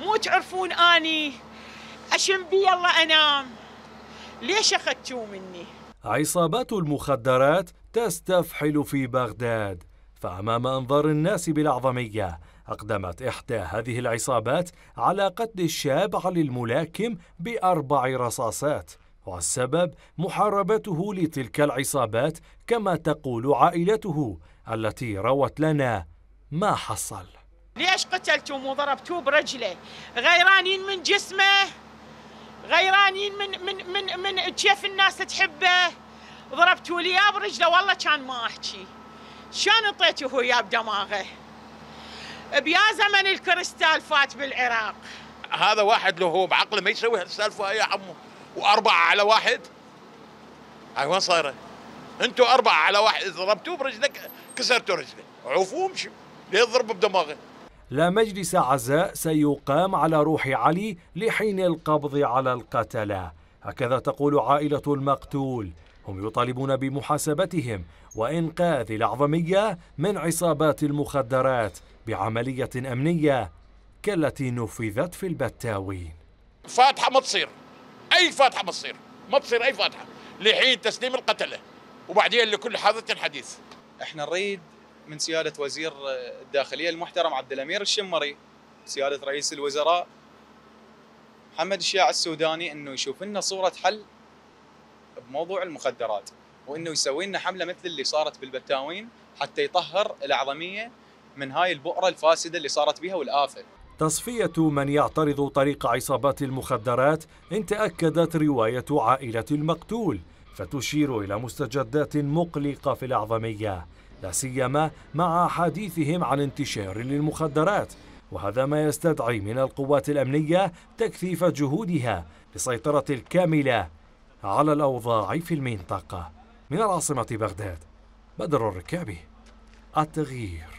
مو تعرفون اني اشم بي يلا انام ليش اخذتوا مني عصابات المخدرات تستفحل في بغداد فامام انظار الناس بالاعظميه أقدمت إحدى هذه العصابات على قتل الشاب علي الملاكم بأربع رصاصات والسبب محاربته لتلك العصابات كما تقول عائلته التي روت لنا ما حصل ليش قتلته وضربتوه برجله غيرانين من جسمه غيرانين من من من من كيف الناس تحبه ضربتوا لي اياه برجله والله كان ما احكي شلون اعطيته هو اياه بدماغه بيا زمن الكريستال فات بالعراق هذا واحد له هو بعقله ما يسوي هالسالفه يا عمو واربعه على واحد هاي وين صايره؟ انتم اربعه على واحد ضربتوه برجلك كسرتوا رجله عوفوه وامشوا ليه تضربوا بدماغه؟ لا مجلس عزاء سيقام على روح علي لحين القبض على القتلة هكذا تقول عائلة المقتول هم يطالبون بمحاسبتهم وإنقاذ الأعظمية من عصابات المخدرات بعملية أمنية كالتي نفذت في البتاوين فاتحة ما تصير أي فاتحة ما تصير ما تصير أي فاتحة لحين تسليم القتلة وبعدين لكل حادث حديث احنا نريد من سياده وزير الداخليه المحترم عبد الامير الشمري سياده رئيس الوزراء محمد الشياع السوداني انه يشوف لنا صوره حل بموضوع المخدرات وانه يسوي لنا حمله مثل اللي صارت بالبتاوين حتى يطهر الاعظميه من هاي البؤره الفاسده اللي صارت بها والافه تصفية من يعترض طريق عصابات المخدرات إن تأكدت رواية عائلة المقتول فتشير إلى مستجدات مقلقة في الأعظمية لا سيما مع حديثهم عن انتشار للمخدرات وهذا ما يستدعي من القوات الأمنية تكثيف جهودها للسيطره الكاملة على الأوضاع في المنطقة من العاصمة بغداد بدر الركابي التغيير